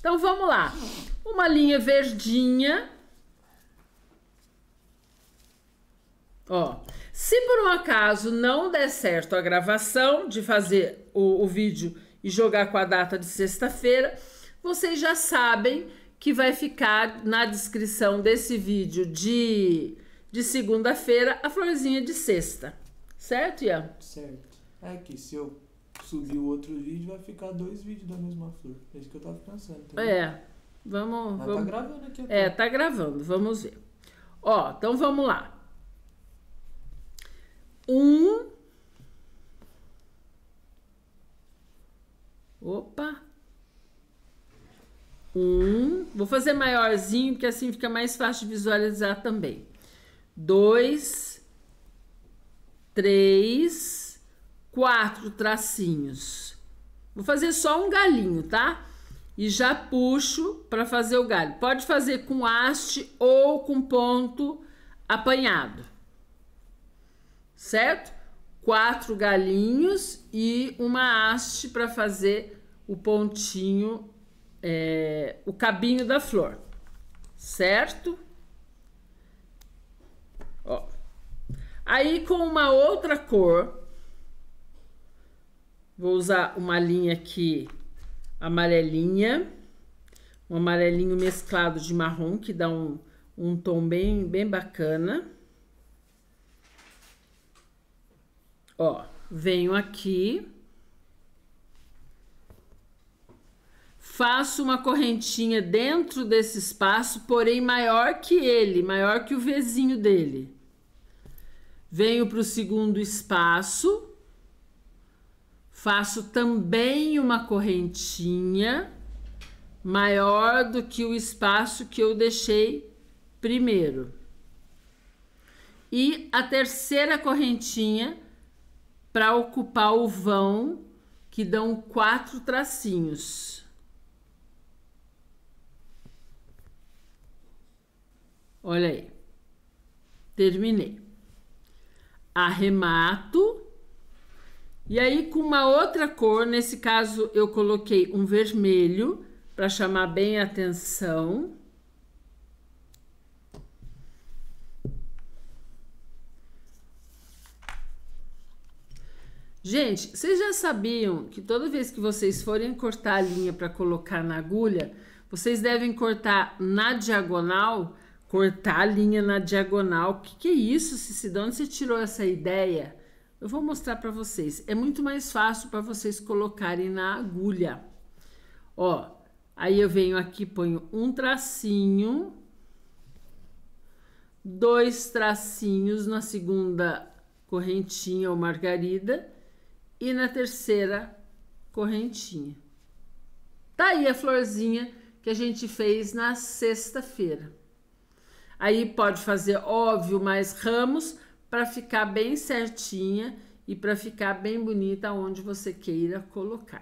Então vamos lá. Uma linha verdinha. Ó, se por um acaso não der certo a gravação de fazer o, o vídeo e jogar com a data de sexta-feira, vocês já sabem que vai ficar na descrição desse vídeo de, de segunda-feira a florzinha de sexta. Certo, Ian? Certo. É que se eu subir o outro vídeo, vai ficar dois vídeos da mesma flor. É isso que eu tava pensando. Tá é. Vamos, Mas tá vamos. Tá gravando aqui. Até. É, tá gravando. Vamos ver. Ó, então vamos lá. Um. Opa. Um. Vou fazer maiorzinho, porque assim fica mais fácil de visualizar também. Dois. Três quatro tracinhos. Vou fazer só um galinho, tá? E já puxo para fazer o galho. Pode fazer com haste ou com ponto apanhado. Certo? Quatro galinhos e uma haste para fazer o pontinho, é, o cabinho da flor. Certo? Ó. Aí com uma outra cor, Vou usar uma linha aqui amarelinha, um amarelinho mesclado de marrom, que dá um, um tom bem, bem bacana. Ó, venho aqui. Faço uma correntinha dentro desse espaço, porém maior que ele, maior que o vizinho dele. Venho para o segundo espaço Faço também uma correntinha maior do que o espaço que eu deixei primeiro. E a terceira correntinha para ocupar o vão que dão quatro tracinhos. Olha aí. Terminei. Arremato e aí, com uma outra cor, nesse caso eu coloquei um vermelho para chamar bem a atenção. Gente, vocês já sabiam que toda vez que vocês forem cortar a linha para colocar na agulha, vocês devem cortar na diagonal, cortar a linha na diagonal. O que, que, é isso, Cici? onde você tirou essa ideia? Eu vou mostrar para vocês. É muito mais fácil para vocês colocarem na agulha. Ó, aí eu venho aqui, ponho um tracinho, dois tracinhos na segunda correntinha ou margarida e na terceira correntinha. Tá aí a florzinha que a gente fez na sexta-feira. Aí pode fazer, óbvio, mais ramos para ficar bem certinha e para ficar bem bonita onde você queira colocar.